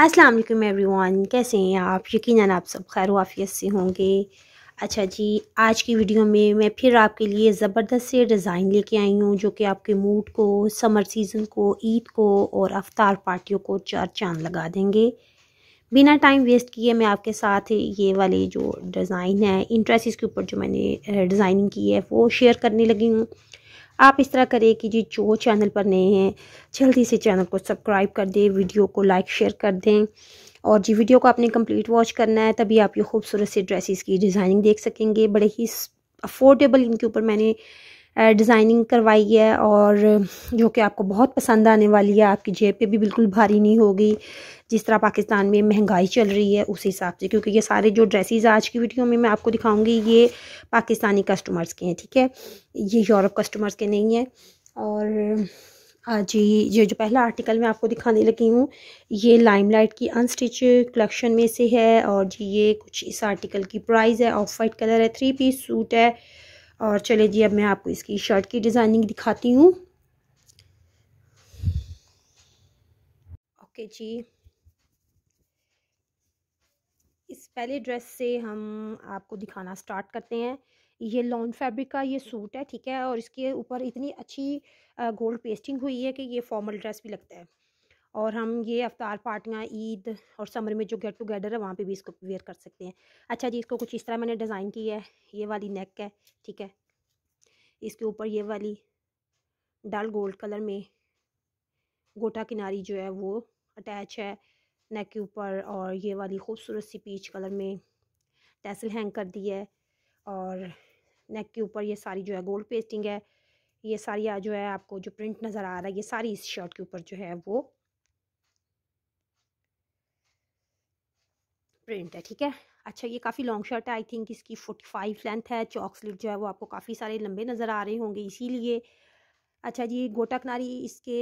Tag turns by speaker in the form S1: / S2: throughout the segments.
S1: अस्सलाम वालेकुम एवरीवन कैसे हैं आप यकीनन आप सब खैर वाफियत से होंगे अच्छा जी आज की वीडियो में मैं फिर आपके लिए ज़बरदस्त से डिज़ाइन लेके आई हूँ जो कि आपके मूड को समर सीज़न को ईद को और अफ्तार पार्टियों को चार चांद लगा देंगे बिना टाइम वेस्ट किए मैं आपके साथ ये वाले जो डिज़ाइन है इंटरेस्ट के ऊपर जो मैंने डिज़ाइनिंग की है वो शेयर करने लगी हूँ आप इस तरह करें कि जी जो चैनल पर नए हैं जल्दी से चैनल को सब्सक्राइब कर दें वीडियो को लाइक शेयर कर दें और जी वीडियो को आपने कंप्लीट वॉच करना है तभी आप ये खूबसूरत से ड्रेसेस की डिज़ाइनिंग देख सकेंगे बड़े ही अफोर्डेबल इनके ऊपर मैंने डिज़ाइनिंग करवाई है और जो कि आपको बहुत पसंद आने वाली है आपकी जेब पे भी बिल्कुल भारी नहीं होगी जिस तरह पाकिस्तान में महंगाई चल रही है उस हिसाब से क्योंकि ये सारे जो ड्रेसेस आज की वीडियो में मैं आपको दिखाऊंगी ये पाकिस्तानी कस्टमर्स के हैं ठीक है ये यूरोप कस्टमर्स के नहीं हैं और आज ये जो पहला आर्टिकल मैं आपको दिखाने लगी हूँ ये लाइमलाइट की अनस्टिच कलेक्शन में से है और जी ये कुछ इस आर्टिकल की प्राइस है ऑफ वाइट कलर है थ्री पीस सूट है और चले जी अब मैं आपको इसकी शर्ट की डिज़ाइनिंग दिखाती हूँ ओके जी इस पहले ड्रेस से हम आपको दिखाना स्टार्ट करते हैं ये लॉन्ग फैब्रिक का ये सूट है ठीक है और इसके ऊपर इतनी अच्छी गोल्ड पेस्टिंग हुई है कि ये फॉर्मल ड्रेस भी लगता है और हम ये अवतार पार्टियाँ ईद और समर में जो गेट टुगेदर है वहाँ पे भी इसको वेयर कर सकते हैं अच्छा जी इसको कुछ इस तरह मैंने डिज़ाइन किया है ये वाली नेक है ठीक है इसके ऊपर ये वाली डाल गोल्ड कलर में गोटा किनारी जो है वो अटैच है नेक के ऊपर और ये वाली खूबसूरत सी पीच कलर में टैसल हैंग कर दी है और नेक के ऊपर ये सारी जो है गोल्ड पेस्टिंग है ये सारी जो है आपको जो प्रिंट नज़र आ रहा है ये सारी इस शर्ट के ऊपर जो है वो प्रिंट है ठीक है अच्छा ये काफ़ी लॉन्ग शर्ट है आई थिंक इसकी फोर्टी फाइव लेंथ है चौक स्लिट जो है वो आपको काफ़ी सारे लंबे नज़र आ रहे होंगे इसीलिए अच्छा जी गोटा किनारी इसके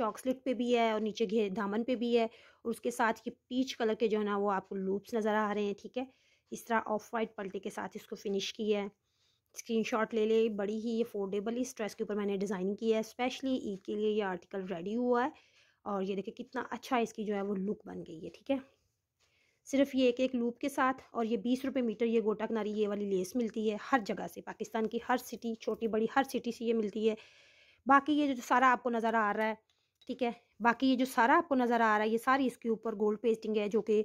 S1: चौक स्लिट पे भी है और नीचे घे दामन पे भी है और उसके साथ ये पीच कलर के जो है ना वो आपको लूप्स नज़र आ रहे हैं ठीक है इस तरह ऑफ वाइट पलटे के साथ इसको फिनिश की है शॉट ले ले बड़ी ही अफोर्डेबल इस ड्रेस के ऊपर मैंने डिज़ाइन किया है स्पेशली ईद के लिए ये आर्टिकल रेडी हुआ है और ये देखिए कितना अच्छा इसकी जो है वो लुक बन गई है ठीक है सिर्फ ये एक एक लूप के साथ और ये बीस रुपये मीटर ये गोटा किनारी ये वाली लेस मिलती है हर जगह से पाकिस्तान की हर सिटी छोटी बड़ी हर सिटी से ये मिलती है बाकी ये जो सारा आपको नज़र आ रहा है ठीक है बाकी ये जो सारा आपको नज़र आ रहा है ये सारी इसके ऊपर गोल्ड पेस्टिंग है जो कि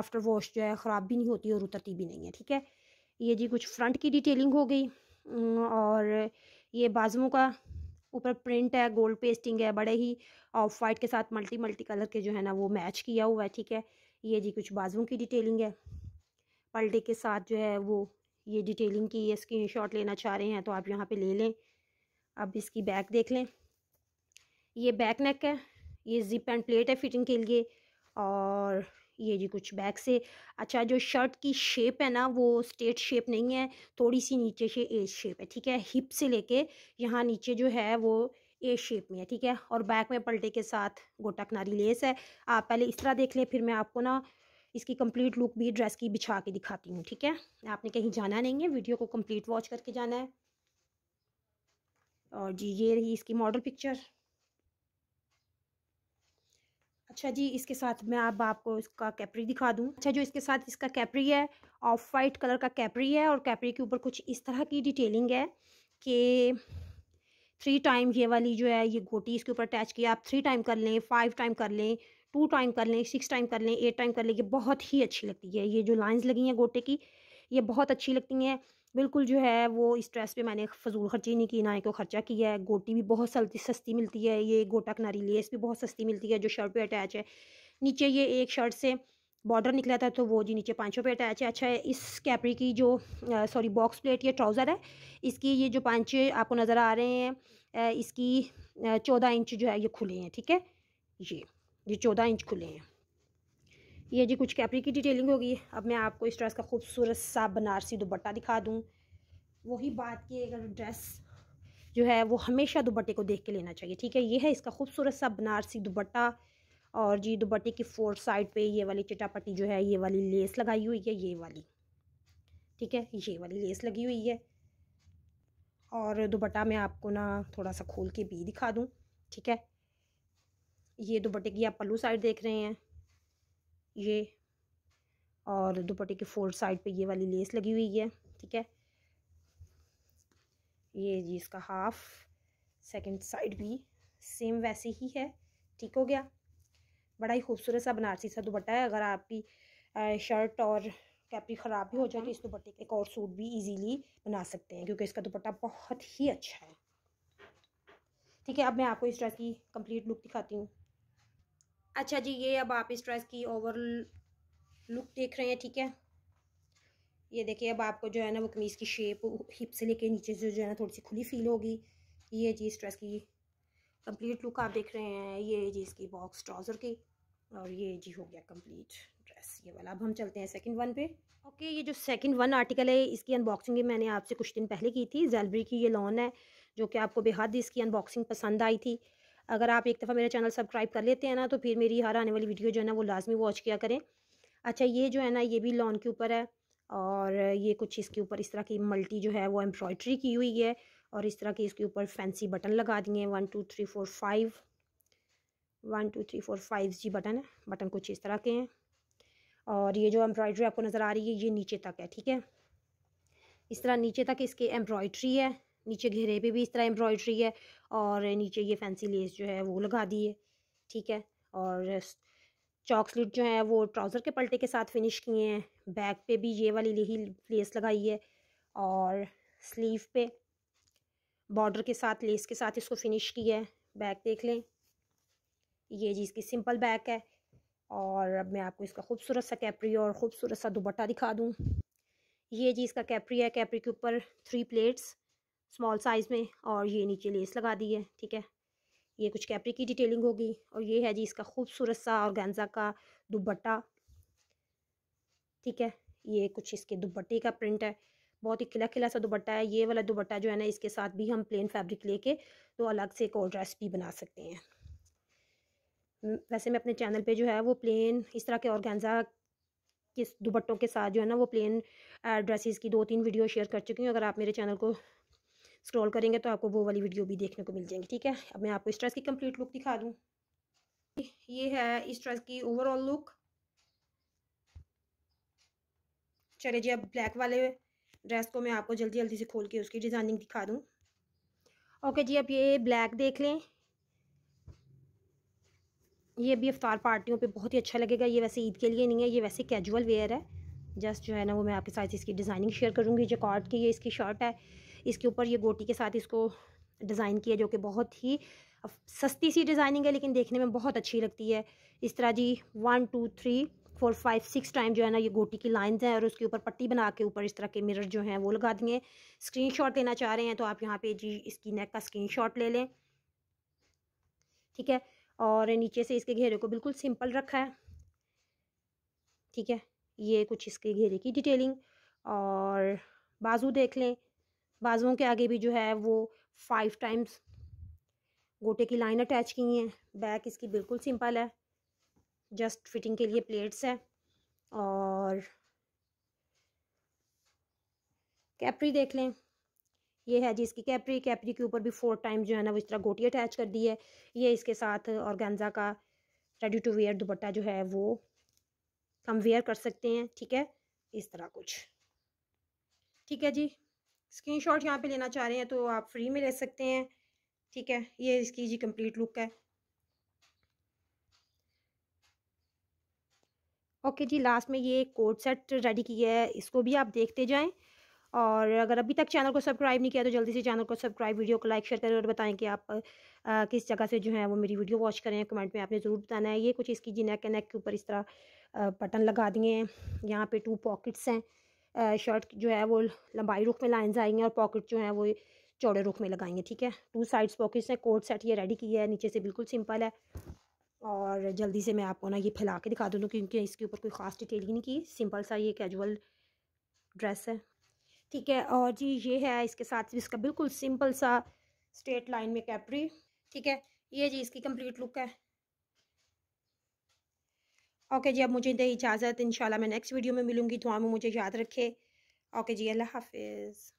S1: आफ्टर वॉश जो है ख़राब भी नहीं होती और उतरती भी नहीं है ठीक है ये जी कुछ फ्रंट की डिटेलिंग हो गई और ये बाजुओं का ऊपर प्रिंट है गोल्ड पेस्टिंग है बड़े ही ऑफ वाइट के साथ मल्टी मल्टी कलर के जो है ना वो मैच किया हुआ है ठीक है ये जी कुछ बाजुओं की डिटेलिंग है पलटे के साथ जो है वो ये डिटेलिंग की ये स्क्रीन शॉट लेना चाह रहे हैं तो आप यहाँ पे ले लें अब इसकी बैक देख लें ये बैक नेक है ये जिप एंड प्लेट है फिटिंग के लिए और ये जी कुछ बैक से अच्छा जो शर्ट की शेप है ना वो स्ट्रेट शेप नहीं है थोड़ी सी नीचे से एज शेप है ठीक है हिप से लेके यहाँ नीचे जो है वो ए शेप में है ठीक है और बैक में पलटे के साथ गोटा किनारी लेस है आप पहले इस तरह देख लें फिर मैं आपको ना इसकी कंप्लीट लुक भी ड्रेस की बिछा के दिखाती हूँ ठीक है आपने कहीं जाना नहीं है वीडियो को कंप्लीट वॉच करके जाना है और जी ये रही इसकी मॉडल पिक्चर अच्छा जी इसके साथ मैं अब आप आपको इसका कैपरी दिखा दूँ अच्छा जो इसके साथ इसका कैपरी है ऑफ वाइट कलर का कैपरी है और कैपरी के ऊपर कुछ इस तरह की डिटेलिंग है कि थ्री टाइम ये वाली जो है ये गोटी इसके ऊपर अटैच किया आप थ्री टाइम कर लें फाइव टाइम कर लें टू टाइम कर लें सिक्स टाइम कर लें एट टाइम कर लें ये बहुत ही अच्छी लगती है ये जो लाइंस लगी हैं गोटे की ये बहुत अच्छी लगती हैं बिल्कुल जो है वो इस ड्रेस पे मैंने फजूल खर्ची नहीं की ना को खर्चा किया है गोटी भी बहुत सलती सस्ती मिलती है ये गोटा किनारी लेस भी बहुत सस्ती मिलती है जो शर्ट पे अटैच है नीचे ये एक शर्ट से बॉर्डर निकला था तो वो जी नीचे पाँच पे अटैच है अच्छा है इस कैपरी की जो सॉरी बॉक्स प्लेट या ट्राउज़र है इसकी ये जो पाँच आपको नज़र आ रहे हैं इसकी चौदह इंच जो है ये खुले हैं ठीक है ये ये चौदह इंच खुले हैं ये जी कुछ कैपरी की डिटेलिंग होगी अब मैं आपको इस ड्रेस का खूबसूरत सा बनारसी दुपट्टा दिखा दूँ वही बात की अगर ड्रेस जो है वो हमेशा दुपट्टे को देख के लेना चाहिए ठीक है ये है इसका खूबसूरत सा बनारसी दुपट्टा और जी दुपट्टे की फोर साइड पे ये वाली चटापटी जो है ये वाली लेस लगाई हुई है ये वाली ठीक है ये वाली लेस लगी हुई है और दुपट्टा मैं आपको ना थोड़ा सा खोल के भी दिखा दूँ ठीक है ये दुपट्टे की आप पल्लू साइड देख रहे हैं ये और दुपट्टे की फोर साइड पे ये वाली लेस लगी हुई है ठीक है ये जी इसका हाफ सेकंड साइड भी सेम वैसे ही है ठीक हो गया बड़ा ही खूबसूरत सा बनारसी सा दुपट्टा है अगर आपकी शर्ट और कैपरी ख़राब भी हो जाए तो हम्म। इस दुपट्टे का एक और सूट भी इजीली बना सकते हैं क्योंकि इसका दुपट्टा बहुत ही अच्छा है ठीक है अब मैं आपको इस ड्रेस की कंप्लीट लुक दिखाती हूँ अच्छा जी ये अब आप इस ड्रेस की ओवर लुक देख रहे हैं ठीक है ये देखिए अब आपको जो है ना वो कमीज़ की शेप हिप से लेके नीचे से जो है ना थोड़ी सी खुली फील होगी ये जी इस ड्रेस की कंप्लीट लुक आप देख रहे हैं ये जी इसकी बॉक्स ट्राउज़र की और ये जी हो गया कंप्लीट ड्रेस ये वाला अब हम चलते हैं सेकंड वन पे ओके ये जो सेकंड वन आर्टिकल है इसकी अनबॉक्सिंग भी मैंने आपसे कुछ दिन पहले की थी जेलबरी की ये लॉन है जो कि आपको बेहद इसकी अनबॉक्सिंग पसंद आई थी अगर आप एक दफ़ा मेरा चैनल सब्सक्राइब कर लेते हैं ना तो फिर मेरी हर आने वाली वीडियो जो है ना वो लाजमी वॉच किया करें अच्छा ये जो है ना ये भी लॉन के ऊपर है और ये कुछ इसके ऊपर इस तरह की मल्टी जो है वो एम्ब्रॉयड्री की हुई है और इस तरह की इसके ऊपर फैंसी बटन लगा दिए हैं one two three four five one two three four five जी बटन है बटन कुछ इस तरह के हैं और ये जो एम्ब्रॉयड्री आपको नज़र आ रही है ये नीचे तक है ठीक है इस तरह नीचे तक इसके एम्ब्रॉयड्री है नीचे घेरे पे भी इस तरह एम्ब्रॉयड्री है और नीचे ये फैंसी लेस जो है वो लगा दी है ठीक है और चौक स्लिट जो है वो ट्राउज़र के पलटे के साथ फिनिश किए हैं बैक पे भी ये वाली ही लेस लगाई है और स्लीव पे बॉर्डर के साथ लेस के साथ इसको फिनिश किया है बैक देख लें ये जी इसकी सिंपल बैक है और अब मैं आपको इसका खूबसूरत सा कैपरी और ख़ूबसूरत सा दुबट्टा दिखा दूँ ये जी इसका कैपरी है कैपरी के ऊपर थ्री प्लेट्स स्मॉल साइज़ में और ये नीचे लेस लगा दी है ठीक है ये कुछ कैपरी की डिटेलिंग होगी और ये है जी इसका खूबसूरत सा और गेंजा का दुबट्टा ठीक है ये कुछ इसके दुबट्टे का प्रिंट है बहुत ही खिला खिला सा दुबट्टा है ये वाला दुबट्टा जो है ना इसके साथ भी हम प्लेन फैब्रिक लेके तो अलग से एक और ड्रेस भी बना सकते हैं वैसे मैं अपने चैनल पे जो है वो प्लेन इस तरह के ऑर्गेन्जा के दुपट्टों के साथ जो है ना वो प्लेन ड्रेसिस की दो तीन वीडियो शेयर कर चुकी हूँ अगर आप मेरे चैनल को स्क्रॉल करेंगे तो आपको वो वाली वीडियो भी देखने को मिल जाएंगी ठीक है अब मैं आपको इस ड्रेस की कंप्लीट लुक दिखा दूँ ये है इस ड्रेस की ओवरऑल लुक चले जी अब ब्लैक वाले ड्रेस को मैं आपको जल्दी जल्दी से खोल के उसकी डिज़ाइनिंग दिखा दूँ ओके जी अब ये ब्लैक देख लें ये भी अफ्तार पार्टियों पे बहुत ही अच्छा लगेगा ये वैसे ईद के लिए नहीं है ये वैसे कैजुअल वेयर है जस्ट जो है ना वो मैं आपके साथ इसकी डिज़ाइनिंग शेयर करूँगी जो कॉर्ड की ये इसकी शर्ट है इसके ऊपर ये गोटी के साथ इसको डिज़ाइन किया जो कि बहुत ही सस्ती सी डिज़ाइनिंग है लेकिन देखने में बहुत अच्छी लगती है इस तरह जी one two three four five six time जो है ना ये गोटी की लाइंस हैं और उसके ऊपर पट्टी बना के ऊपर इस तरह के मिरर जो हैं वो लगा दिए स्क्रीनशॉट लेना चाह रहे हैं तो आप यहाँ पे जी इसकी नेक का स्क्रीनशॉट ले लें ठीक है और नीचे से इसके घेरे को बिल्कुल सिंपल रखा है ठीक है ये कुछ इसके घेरे की डिटेलिंग और बाजू देख लें बाजुओं के आगे भी जो है वो फाइव टाइम्स गोटे की लाइन अटैच की हैं बैक इसकी बिल्कुल सिंपल है जस्ट फिटिंग के लिए प्लेट्स है और कैपरी देख लें ये है जी इसकी कैपरी कैपरी के ऊपर भी फोर टाइम जो है ना वो इस तरह गोटी अटैच कर दी है ये इसके साथ ऑर्गेन्जा का रेडी टू वेयर दुपट्टा जो है वो हम वेयर कर सकते हैं ठीक है इस तरह कुछ ठीक है जी स्क्रीन शॉट यहाँ पर लेना चाह रहे हैं तो आप फ्री में ले सकते हैं ठीक है ये इसकी जी कंप्लीट लुक है ओके जी लास्ट में ये एक कोट सेट रेडी किया है इसको भी आप देखते जाएं और अगर अभी तक चैनल को सब्सक्राइब नहीं किया तो जल्दी से चैनल को सब्सक्राइब वीडियो को लाइक शेयर करें और बताएं कि आप आ, किस जगह से जो है वो मेरी वीडियो वॉच करें कमेंट में आपने ज़रूर बताना है ये कुछ इसकी जी नेक नेक के ऊपर इस तरह बटन लगा दिए हैं यहाँ पे टू पॉकेट्स हैं शर्ट जो है वो लंबाई रुख में लाइन्स आएंगे और पॉकेट जो है वो चौड़े रुख में लगाएंगे ठीक है टू साइड्स पॉकेट्स हैं कोट सेट ये रेडी किया है नीचे से बिल्कुल सिंपल है और जल्दी से मैं आपको ना ये फैला के दिखा दूँ क्योंकि इसके ऊपर कोई ख़ास डिटेलिंग नहीं की सिंपल सा ये कैजुअल ड्रेस है ठीक है और जी ये है इसके साथ इसका बिल्कुल सिंपल सा स्ट्रेट लाइन में कैपरी ठीक है ये जी इसकी कंप्लीट लुक है ओके जी अब मुझे दे इजाज़त इंशाल्लाह मैं नेक्स्ट वीडियो में मिलूंगी दुआ में मुझे याद रखे ओके जी अल्लाह हाफिज़